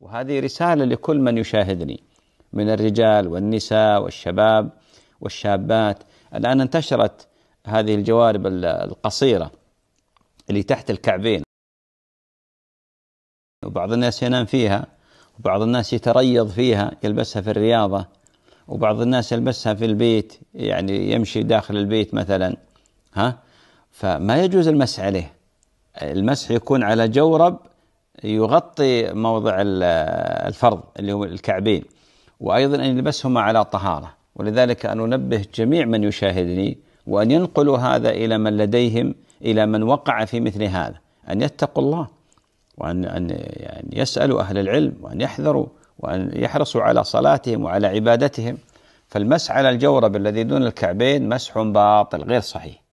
وهذه رسالة لكل من يشاهدني من الرجال والنساء والشباب والشابات الآن انتشرت هذه الجوارب القصيرة اللي تحت الكعبين وبعض الناس ينام فيها وبعض الناس يتريض فيها يلبسها في الرياضة وبعض الناس يلبسها في البيت يعني يمشي داخل البيت مثلا ها فما يجوز المسح عليه المسح يكون على جورب يغطي موضع الفرض اللي هو الكعبين وأيضا أن يلبسهما على طهارة ولذلك أن أنبه جميع من يشاهدني وأن ينقلوا هذا إلى من لديهم إلى من وقع في مثل هذا أن يتقوا الله وأن أن يعني يسألوا أهل العلم وأن يحذروا وأن يحرصوا على صلاتهم وعلى عبادتهم فالمس على الجورب الذي دون الكعبين مسح باطل غير صحيح